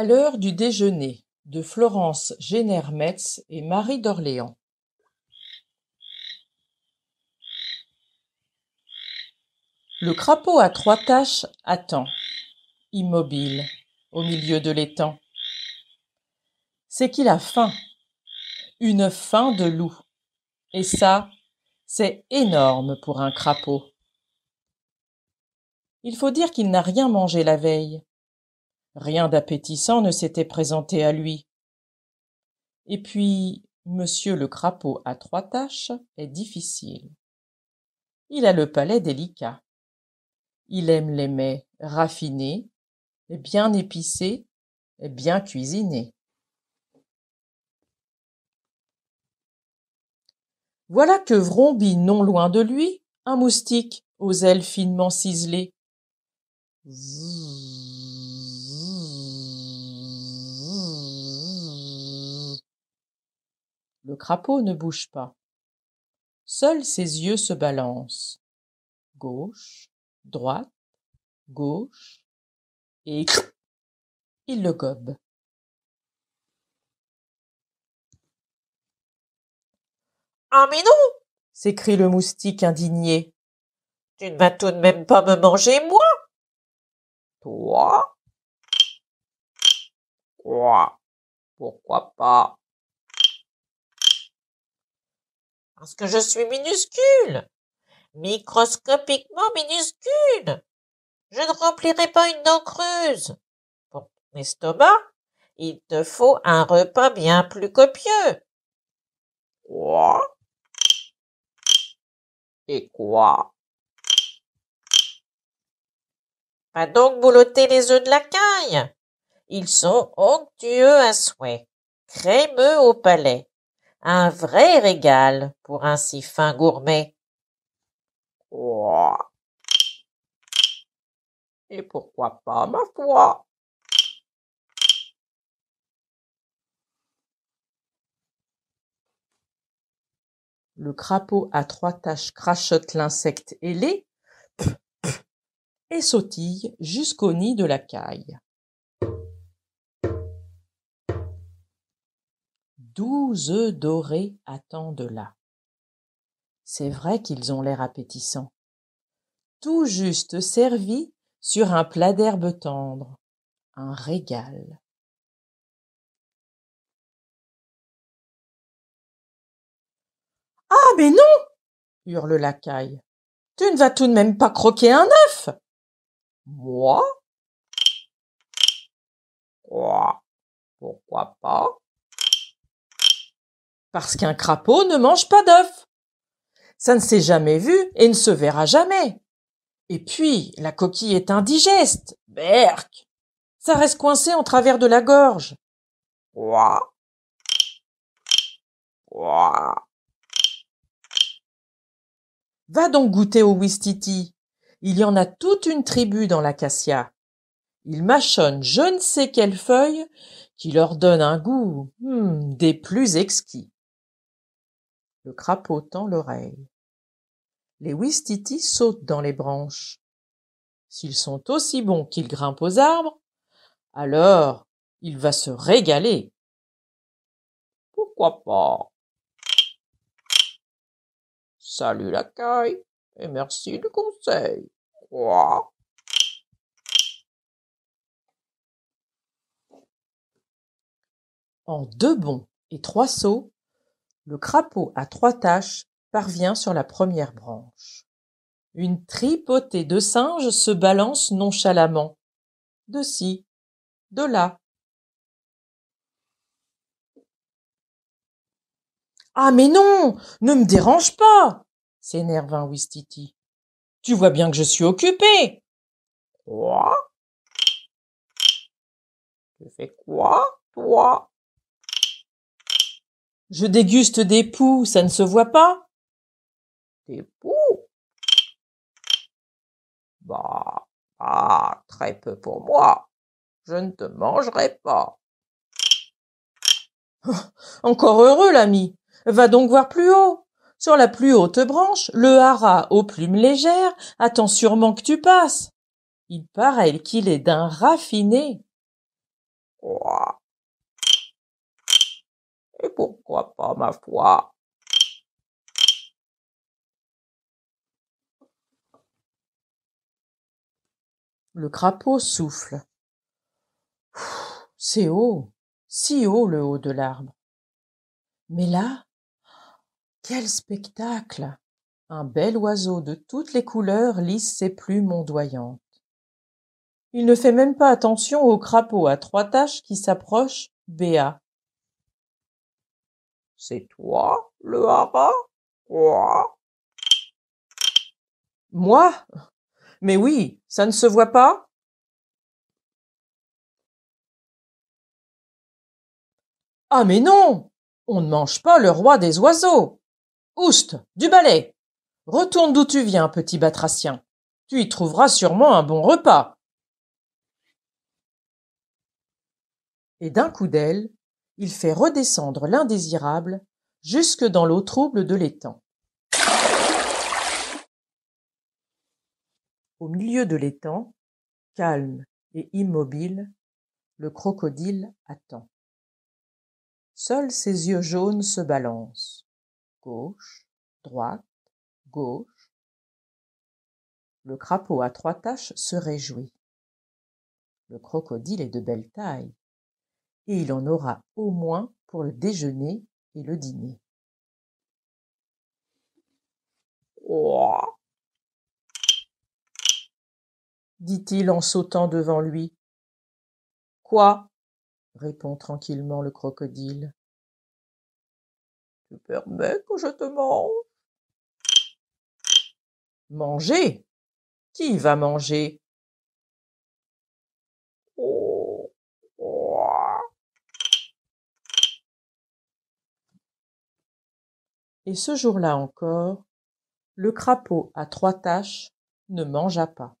À l'heure du déjeuner de Florence Génère-Metz et Marie d'Orléans. Le crapaud à trois taches attend, immobile, au milieu de l'étang. C'est qu'il a faim, une faim de loup. Et ça, c'est énorme pour un crapaud. Il faut dire qu'il n'a rien mangé la veille. Rien d'appétissant ne s'était présenté à lui. Et puis, monsieur le crapaud à trois taches est difficile. Il a le palais délicat. Il aime les mets raffinés, bien épicés, bien cuisinés. Voilà que vrombit non loin de lui un moustique aux ailes finement ciselées. Le crapaud ne bouge pas. Seuls ses yeux se balancent. Gauche, droite, gauche, et il le gobe. Ah mais non s'écrie le moustique indigné. Tu ne vas tout de même pas me manger, moi Toi Quoi Pourquoi pas parce que je suis minuscule, microscopiquement minuscule. Je ne remplirai pas une dent creuse. Pour ton estomac, il te faut un repas bien plus copieux. Quoi Et quoi Pas donc boulotter les œufs de la caille. Ils sont onctueux à souhait, crémeux au palais, un vrai régal pour un si fin gourmet. Et pourquoi pas, ma foi? Le crapaud à trois taches crachote l'insecte ailé et sautille jusqu'au nid de la caille. douze œufs dorés attendent là. C'est vrai qu'ils ont l'air appétissants. Tout juste servis sur un plat d'herbe tendre. Un régal. Ah, mais non hurle la caille. Tu ne vas tout de même pas croquer un œuf Moi Quoi Pourquoi pas parce qu'un crapaud ne mange pas d'œufs. Ça ne s'est jamais vu et ne se verra jamais. Et puis, la coquille est indigeste. Berk. Ça reste coincé en travers de la gorge. Ouah. Ouah. Va donc goûter au Wistiti. Il y en a toute une tribu dans l'acacia. Ils mâchonnent je ne sais quelle feuille qui leur donne un goût hmm, des plus exquis le crapaud tend l'oreille. Les ouistitis sautent dans les branches. S'ils sont aussi bons qu'ils grimpent aux arbres, alors il va se régaler. Pourquoi pas Salut l'accueil et merci du conseil. Quoi En deux bons et trois sauts, le crapaud à trois taches parvient sur la première branche. Une tripotée de singes se balance nonchalamment. De ci, de là. Ah mais non Ne me dérange pas s'énerve un Ouistiti. Tu vois bien que je suis occupé. Quoi Tu fais quoi, toi je déguste des poux, ça ne se voit pas. Des poux Bah, ah, très peu pour moi. Je ne te mangerai pas. Ah, encore heureux, l'ami. Va donc voir plus haut. Sur la plus haute branche, le hara aux plumes légères attend sûrement que tu passes. Il paraît qu'il est d'un raffiné. Et pourquoi pas, ma foi Le crapaud souffle. C'est haut, si haut le haut de l'arbre. Mais là, quel spectacle Un bel oiseau de toutes les couleurs lisse ses plumes ondoyantes. Il ne fait même pas attention au crapaud à trois taches qui s'approche, béat, c'est toi, le hara Moi Mais oui, ça ne se voit pas Ah mais non On ne mange pas le roi des oiseaux Oust, du balai Retourne d'où tu viens, petit batracien. Tu y trouveras sûrement un bon repas. Et d'un coup d'aile, il fait redescendre l'indésirable jusque dans l'eau trouble de l'étang. Au milieu de l'étang, calme et immobile, le crocodile attend. Seuls ses yeux jaunes se balancent. Gauche, droite, gauche. Le crapaud à trois taches se réjouit. Le crocodile est de belle taille, et il en aura au moins pour le déjeuner et le dîner. Oh. dit-il en sautant devant lui. Quoi répond tranquillement le crocodile. Tu permets que je te mange Manger Qui va manger et ce jour-là encore, le crapaud à trois taches ne mangea pas.